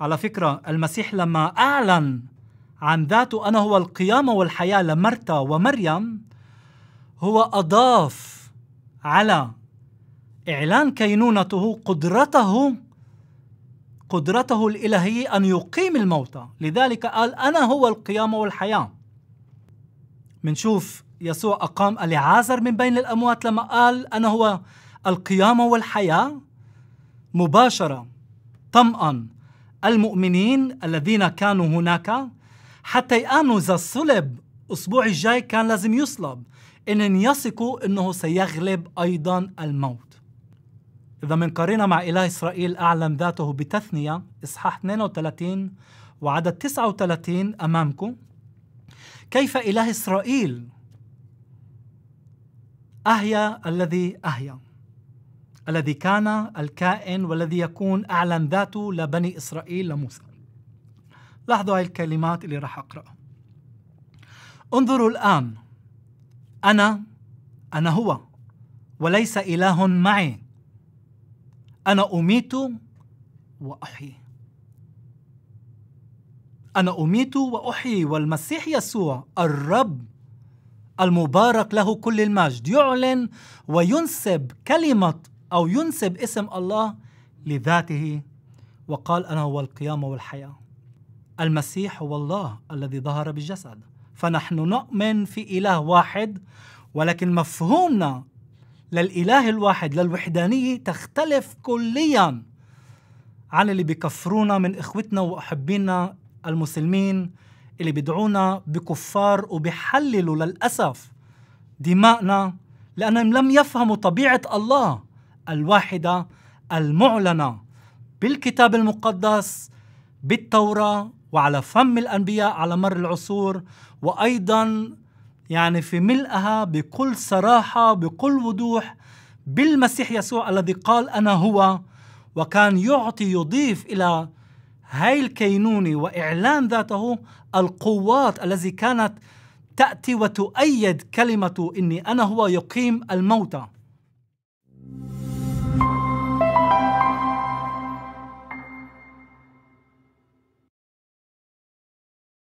على فكرة المسيح لما أعلن عن ذاته أنا هو القيامة والحياة لمرتا ومريم هو أضاف على إعلان كينونته قدرته قدرته الإلهية أن يقيم الموتى لذلك قال أنا هو القيامة والحياة منشوف يسوع أقام أليعازر من بين الأموات لما قال أنا هو القيامة والحياة مباشرة طمأن المؤمنين الذين كانوا هناك حتى يآمنوا إذا صلب الأسبوع الجاي كان لازم يصلب إن يثقوا أنه سيغلب أيضا الموت إذا قرينا مع إله إسرائيل أعلم ذاته بتثنية إصحاح 32 وعدد 39 أمامكم كيف إله إسرائيل أهيا الذي أهيا الذي كان الكائن والذي يكون أعلن ذاته لبني إسرائيل لموسى لاحظوا هاي الكلمات اللي راح أقرأها انظروا الآن أنا أنا هو وليس إله معي أنا أميت وأحيي أنا أميت وأحيي والمسيح يسوع الرب المبارك له كل المجد يعلن وينسب كلمة أو ينسب اسم الله لذاته وقال أنا هو القيامة والحياة المسيح هو الله الذي ظهر بالجسد فنحن نؤمن في إله واحد ولكن مفهومنا للإله الواحد للوحدانية تختلف كليا عن اللي بيكفرونا من إخوتنا وأحبينا المسلمين اللي بيدعونا بكفار وبيحللوا للأسف دماءنا لأنهم لم يفهموا طبيعة الله الواحدة المعلنة بالكتاب المقدس بالتوراة وعلى فم الأنبياء على مر العصور وأيضا يعني في ملئها بكل صراحة بكل وضوح بالمسيح يسوع الذي قال أنا هو وكان يعطي يضيف إلى هاي الكينونة وإعلان ذاته القوات التي كانت تأتي وتؤيد كلمة إني أنا هو يقيم الموتى